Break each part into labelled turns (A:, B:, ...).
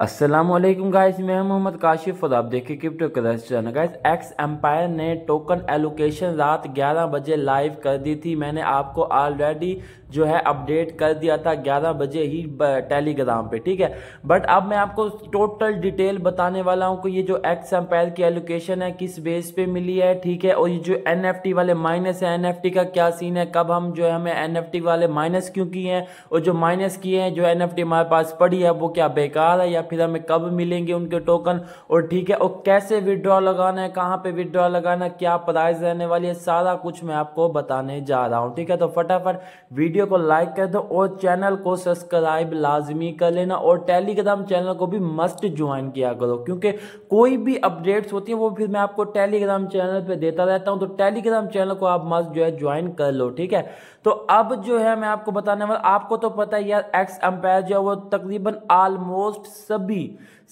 A: Aslam guys मैं मोहम्मद काशिफ और आप देखिए crypto currency guys X Empire ने टोकन एलोकेशन रात 11 बजे लाइव कर दी थी मैंने आपको ऑलरेडी जो है अपडेट कर दिया था 11 बजे ही टेलीग्राम पे ठीक है बट अब मैं आपको टोटल डिटेल बताने वाला हूँ कि ये जो एक्स एम्पायर की एलोकेशन है किस बेस पे मिली है ठीक है और ये जो एन वाले माइनस है एन का क्या सीन है कब हम जो है हमें एन वाले माइनस क्यों किए हैं और जो माइनस किए हैं जो एन हमारे पास पड़ी है वो क्या बेकार है या या फिर हमें कब मिलेंगे उनके टोकन और ठीक है और कैसे विड्रॉ लगाना है कहाँ पे विड्रॉ लगाना है क्या प्राइस रहने वाली है सारा कुछ मैं आपको बताने जा रहा हूँ ठीक है तो फटाफट वीडियो को लाइक कर दो और चैनल को सब्सक्राइब लाजमी कर लेना और टेलीग्राम चैनल को भी मस्ट ज्वाइन किया करो क्योंकि कोई भी अपडेट्स होती है वो फिर मैं आपको टेलीग्राम चैनल पर देता रहता हूँ तो टेलीग्राम चैनल को आप मस्ट जो है ज्वाइन कर लो ठीक है तो अब जो है मैं आपको बताने वाला आपको तो पता है यार एक्स एम्पायर जो है वो तकरीबन ऑलमोस्ट सभी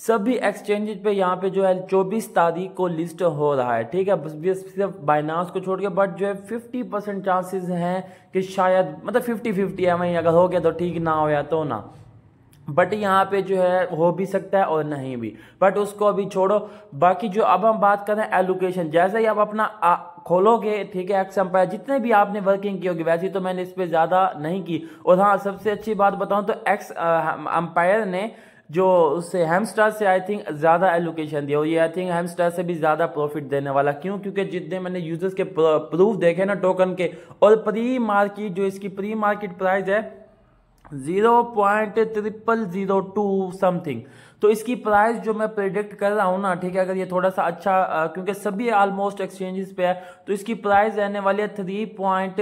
A: सभी एक्सचेंजेज पे यहाँ पे जो है चौबीस तारीख को लिस्ट हो रहा है ठीक है सिर्फ बाइनास को छोड़ के बट जो है फिफ्टी परसेंट चांसेस हैं कि शायद मतलब फिफ्टी फिफ्टी है वहीं अगर हो गया तो ठीक ना हो या तो ना बट यहाँ पे जो है हो भी सकता है और नहीं भी बट उसको अभी छोड़ो बाकी जो अब हम बात करें एलोकेशन जैसे ही आप अपना आ, खोलोगे ठीक है एक्स एम्पायर जितने भी आपने वर्किंग की होगी वैसे तो मैंने इस पर ज़्यादा नहीं की और हाँ सबसे अच्छी बात बताऊँ तो एक्स एम्पायर ने जो उससे हेमस्टार से आई थिंक ज़्यादा एलोकेशन दिया और ये आई थिंक हेमस्टार से भी ज़्यादा प्रॉफिट देने वाला क्यों क्योंकि जितने मैंने यूजर्स के प्रूफ देखे ना टोकन के और प्री मार्केट जो इसकी प्री मार्केट प्राइस है zero point triple zero two something तो इसकी प्राइस जो मैं प्रिडिक्ट कर रहा हूँ ना ठीक है अगर ये थोड़ा सा अच्छा आ, क्योंकि सभी ऑलमोस्ट एक्सचेंजेस पे है तो इसकी प्राइस रहने वाली है थ्री पॉइंट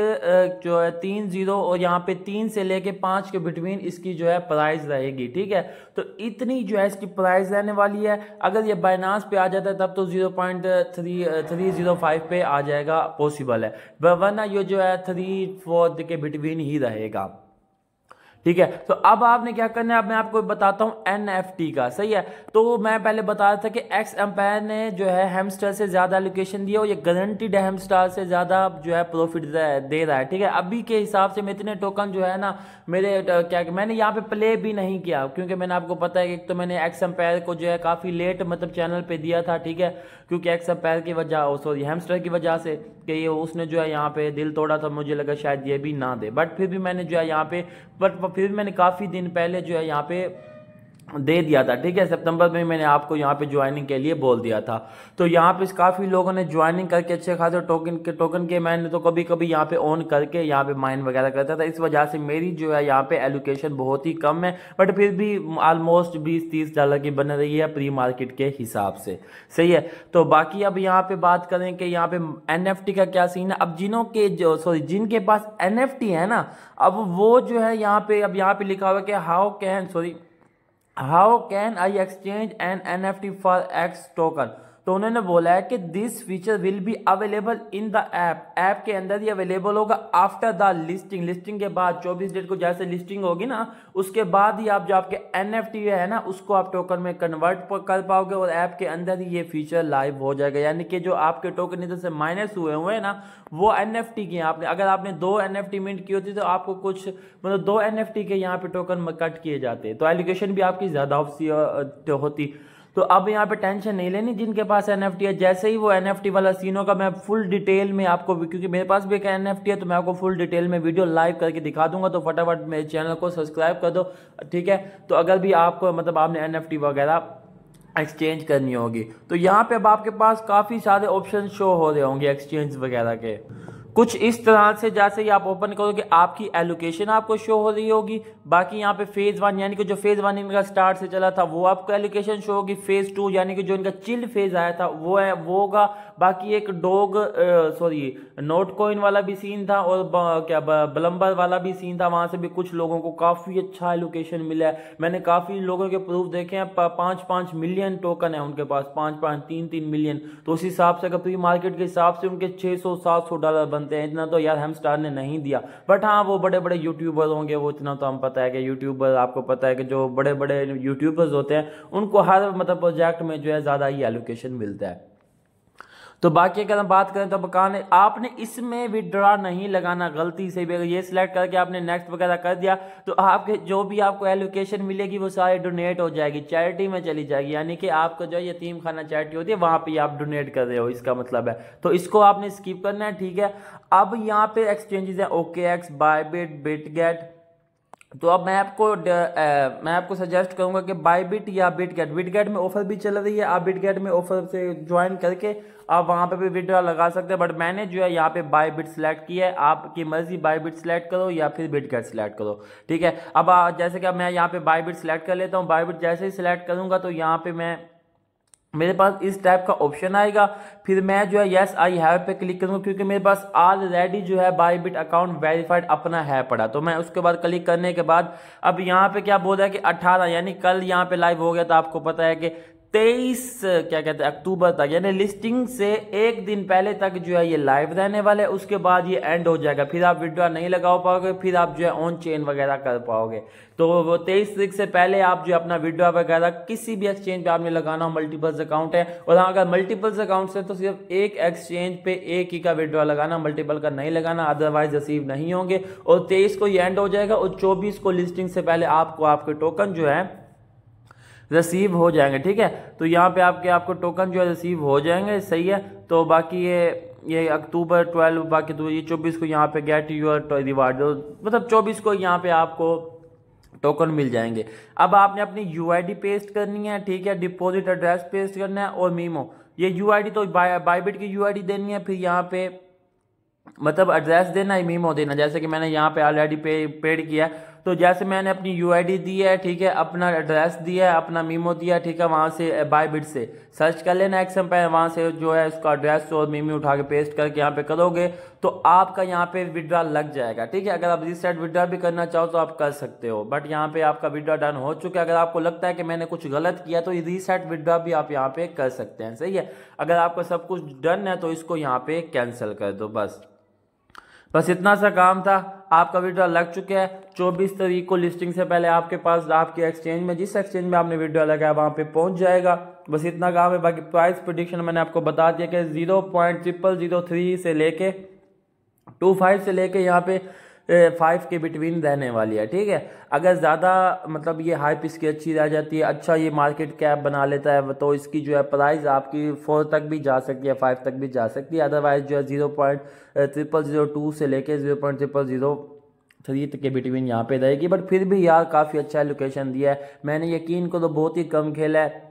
A: जो है तीन जीरो और यहाँ पे तीन से लेके पाँच के बिटवीन इसकी जो है प्राइस रहेगी ठीक है तो इतनी जो है इसकी प्राइस रहने वाली है अगर ये बाइनास पे आ जाता है तब तो zero point three three zero five पे आ जाएगा पॉसिबल है वरना ये जो है थ्री फोर के बिटवीन ही रहेगा ठीक है तो अब आपने क्या करना है अब मैं आपको बताता हूं एन का सही है तो मैं पहले बता रहा था कि एक्स एम्पायर ने जो है हेमस्टर से ज़्यादा एलोकेशन दिया और ये गारंटीड हेमस्टार से ज़्यादा जो है प्रॉफिट दे रहा है ठीक है अभी के हिसाब से मैं इतने टोकन जो है ना मेरे क्या मैंने यहाँ पे प्ले भी नहीं किया क्योंकि मैंने आपको पता है कि तो मैंने एक्स एम्पायर को जो है काफ़ी लेट मतलब चैनल पर दिया था ठीक है क्योंकि एक्स एम्पायर की वजह सॉरी हेमस्टर की वजह से कि ये उसने जो है यहाँ पे दिल तोड़ा था मुझे लगा शायद ये भी ना दे बट फिर भी मैंने जो है यहाँ पे बट फिर मैंने काफ़ी दिन पहले जो है यहाँ पे दे दिया था ठीक है सितंबर में मैंने आपको यहाँ पे ज्वाइनिंग के लिए बोल दिया था तो यहाँ पे काफ़ी लोगों ने ज्वाइनिंग करके अच्छे खासे टोकन के टोकन के मैंने तो कभी कभी यहाँ पे ऑन करके यहाँ पे माइन वगैरह करता था इस वजह से मेरी जो है यहाँ पे एलोकेशन बहुत ही कम है बट फिर भी ऑलमोस्ट बीस तीस डॉलर की बन रही है प्री मार्केट के हिसाब से सही है तो बाकी अब यहाँ पर बात करें कि यहाँ पर एन का क्या सीन है अब जिनों के जो सॉरी जिनके पास एन है ना अब वो जो है यहाँ पर अब यहाँ पर लिखा हुआ कि how can sorry how can i exchange an nft for x token तो उन्होंने बोला है कि this feature will be available in the app app के अंदर ही अवेलेबल होगा आफ्टर द लिस्टिंग लिस्टिंग के बाद 24 डेट को जैसे लिस्टिंग होगी ना उसके बाद ही आप जो आपके एन है ना उसको आप टोकन में कन्वर्ट कर पाओगे और ऐप के अंदर ही ये फीचर लाइव हो जाएगा यानी कि जो आपके टोकन इधर से माइनस हुए हुए हैं ना वो एन एफ टी के आपने अगर आपने दो एन एफ टी मिनट की होती तो आपको कुछ मतलब दो एन एफ टी के यहाँ पे टोकन कट किए जाते तो एलिगेशन भी आपकी ज़्यादा होती तो अब यहाँ पे टेंशन नहीं लेनी जिनके पास एन है जैसे ही वो एन वाला सीन होगा मैं फुल डिटेल में आपको क्योंकि मेरे पास भी एक एन है तो मैं आपको फुल डिटेल में वीडियो लाइव करके दिखा दूंगा तो फटाफट मेरे चैनल को सब्सक्राइब कर दो ठीक है तो अगर भी आपको मतलब आपने एन वगैरह एक्सचेंज करनी होगी तो यहाँ पे अब आपके पास काफ़ी सारे ऑप्शन शो हो रहे होंगे एक्सचेंज वगैरह के कुछ इस तरह से जैसे ही आप ओपन करोगे आपकी एलोकेशन आपको शो हो रही होगी बाकी यहाँ पे फेज़ वन यानी कि जो फेज़ वन इनका स्टार्ट से चला था वो आपको एलोकेशन शो होगी फेज़ टू यानी कि जो इनका चिल्ड फेज़ आया था वो है वो होगा बाकी एक डोग सॉरी नोट कोइन वाला भी सीन था और ब, क्या बलम्बर वाला भी सीन था वहाँ से भी कुछ लोगों को काफ़ी अच्छा एलोकेशन मिला है मैंने काफ़ी लोगों के प्रूफ देखे हैं पाँच पाँच मिलियन टोकन है उनके पास पाँच पाँच तीन तीन मिलियन तो उस हिसाब से अगर प्री मार्केट के हिसाब से उनके छः सौ सात सौ डॉलर बनते बनते हैं इतना तो यार हम स्टार ने नहीं दिया बट हाँ वो बड़े बड़े यूट्यूबर होंगे वो इतना तो हम पता है कि यूट्यूबर आपको पता है कि जो बड़े बड़े यूट्यूबर्स होते हैं उनको हर मतलब प्रोजेक्ट में जो है ज़्यादा ही एलोकेशन मिलता है तो बाकी अगर हम बात करें तो बकान आपने इसमें विड्रा नहीं लगाना गलती से भी अगर ये सिलेक्ट करके आपने नेक्स्ट वगैरह कर दिया तो आपके जो भी आपको एलोकेशन मिलेगी वो सारी डोनेट हो जाएगी चैरिटी में चली जाएगी यानी कि आपको जो यतीम खाना चैरिटी होती है वहाँ पर आप डोनेट कर रहे हो इसका मतलब है तो इसको आपने स्किप करना है ठीक है अब यहाँ पे एक्सचेंजेस है okay X Bybit Bitget तो अब मैं आपको आ, मैं आपको सजेस्ट करूंगा कि बाई बिट या बिट गेट बिट गेट में ऑफर भी चल रही है आप बिट गेट में ऑफर से ज्वाइन करके आप वहाँ पे भी विड्रा लगा सकते हैं बट मैंने जो है यहाँ पे बाई बिट सेलेक्ट किया है आपकी मर्जी बाई बिट सेलेक्ट करो या फिर बिट गेट सेलेक्ट करो ठीक है अब आ, जैसे कि मैं यहाँ पे बाई बिट सिलेक्ट कर लेता हूँ बाई बिट जैसे ही सिलेक्ट करूंगा तो यहाँ पे मैं मेरे पास इस टाइप का ऑप्शन आएगा फिर मैं जो है येस आई हैव पे क्लिक करूँगा क्योंकि मेरे पास ऑलरेडी जो है बाई बिट अकाउंट वेरीफाइड अपना है पड़ा तो मैं उसके बाद क्लिक करने के बाद अब यहाँ पे क्या बोल रहा है कि 18 यानी कल यहाँ पे लाइव हो गया तो आपको पता है कि तेईस क्या कहते हैं अक्टूबर तक यानी लिस्टिंग से एक दिन पहले तक जो है ये लाइव रहने वाले उसके बाद ये एंड हो जाएगा फिर आप विड्रॉ नहीं लगा पाओगे फिर आप जो है ऑन चेन वगैरह कर पाओगे तो वो तेईस तारीख से पहले आप जो अपना विड्रॉ वगैरह किसी भी एक्सचेंज पे आपने लगाना हो मल्टीपल्स अकाउंट है और हाँ अगर मल्टीपल्स अकाउंट है तो सिर्फ एक एक्सचेंज पे एक ही का विड्रॉ लगाना मल्टीपल का नहीं लगाना अदरवाइज रिसीव नहीं होंगे और तेईस को ये एंड हो जाएगा और चौबीस को लिस्टिंग से पहले आपको आपके टोकन जो है रिसीव हो जाएंगे ठीक है तो यहाँ पे आपके आपको टोकन जो है रिसीव हो जाएंगे सही है तो बाकी ये ये अक्टूबर ट्वेल्व बाकी तो ये चौबीस को यहाँ पे गेट यूर रिवार्ड मतलब चौबीस को यहाँ पे आपको टोकन मिल जाएंगे अब आपने अपनी यू पेस्ट करनी है ठीक है डिपोजिट एड्रेस पेस्ट करना है और मीमो ये यू तो बाईबिट की यू देनी है फिर यहाँ पे मतलब एड्रेस देना है मीमो देना जैसे कि मैंने यहाँ पे ऑलरेडी पे पेड किया है तो जैसे मैंने अपनी यू दी है ठीक है अपना एड्रेस दिया है अपना मीमो दिया ठीक है वहाँ से बाय uh, बिट से सर्च कर लेना एक्सम पे वहाँ से जो है उसका एड्रेस और मीमी उठा के पेस्ट करके यहाँ पे करोगे तो आपका यहाँ पे विड्रा लग जाएगा ठीक है अगर आप रीसेट विड्रा भी करना चाहो तो आप कर सकते हो बट यहाँ पे आपका विड्रा डन हो चुका है अगर आपको लगता है कि मैंने कुछ गलत किया तो रीसेट विड्रा भी आप यहाँ पे कर सकते हैं सही है अगर आपका सब कुछ डन है तो इसको यहाँ पे कैंसिल कर दो बस बस इतना सा काम था आपका वीडियो लग चुका है चौबीस तारीख को लिस्टिंग से पहले आपके पास आपके एक्सचेंज में जिस एक्सचेंज में आपने वीडियो लगाया वहाँ पे पहुँच जाएगा बस इतना काम है बाकी प्राइस प्रोडिक्शन मैंने आपको बता दिया कि zero point triple zero three से लेके टू फाइव से लेके यहाँ पे फाइव के बिटवीन रहने वाली है ठीक है अगर ज़्यादा मतलब ये हाइप इसकी अच्छी रह जाती है अच्छा ये मार्केट कैप बना लेता है तो इसकी जो है प्राइस आपकी फोर तक भी जा सकती है फाइव तक भी जा सकती है अदरवाइज जो है zero point triple zero two से लेके zero point triple zero three के बिटवीन यहाँ पे रहेगी बट फिर भी यार काफ़ी अच्छा लोकेशन दिया है मैंने यकीन को तो बहुत ही कम खेला है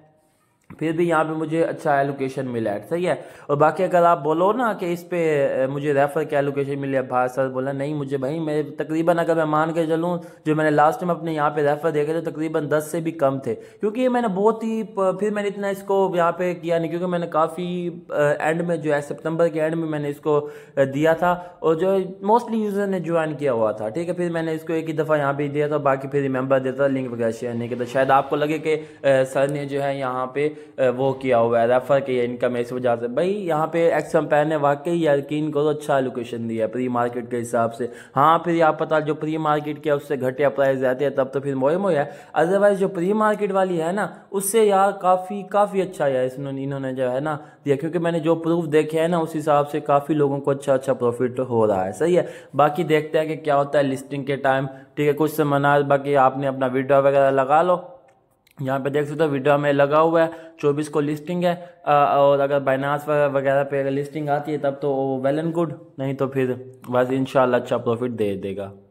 A: फिर भी यहाँ पे मुझे अच्छा एलोकेशन मिला है सही है और बाकी अगर आप बोलो ना कि इस पे मुझे रेफ़र क्या एलोकेशन मिले भारत सर बोला नहीं मुझे भाई मैं तकरीबन अगर मैं मान के चलूँ जो मैंने लास्ट टाइम अपने यहाँ पे रेफ़र देखे थे तकरीबन दस से भी कम थे क्योंकि ये मैंने बहुत ही फिर मैंने इतना इसको यहाँ पे किया नहीं क्योंकि मैंने काफ़ी एंड में जो है सितंबर के एंड में मैंने इसको दिया था और जो मोस्टली यूज़र ने ज्वाइन किया हुआ था ठीक है फिर मैंने इसको एक ही दफ़ा यहाँ पर दिया था बाकी फिर रिमेंबर देता था लिंक वगैरह शेयर नहीं किया शायद आपको लगे कि सर ने जो है यहाँ पर वो किया हुआ है रेफ़र किया इनकम इस वजह से भाई यहाँ पे एक्स कंपेयर ने वाकई यकीन तो अच्छा लोकेशन दिया है प्री मार्केट के हिसाब से हाँ फिर आप पता जो प्री मार्केट के उससे घटिया प्राइस रहते हैं तब तो फिर मोहम हो है अदरवाइज़ जो प्री मार्केट वाली है ना उससे यार काफ़ी काफ़ी अच्छा है इसने इन्होंने जो है ना दिया क्योंकि मैंने जो प्रूफ देखे हैं ना उस हिसाब से काफ़ी लोगों को अच्छा अच्छा प्रॉफिट हो रहा है सही है बाकी देखते हैं कि क्या होता है लिस्टिंग के टाइम ठीक है कुछ से मना बाकी आपने अपना वीडियो वगैरह लगा लो यहाँ पे देख सकते हो वीडियो में लगा हुआ है चौबीस को लिस्टिंग है और अगर बाइनास वगैरह पे अगर लिस्टिंग आती है तब तो वेल एंड गुड नहीं तो फिर बस इन अच्छा प्रॉफिट दे देगा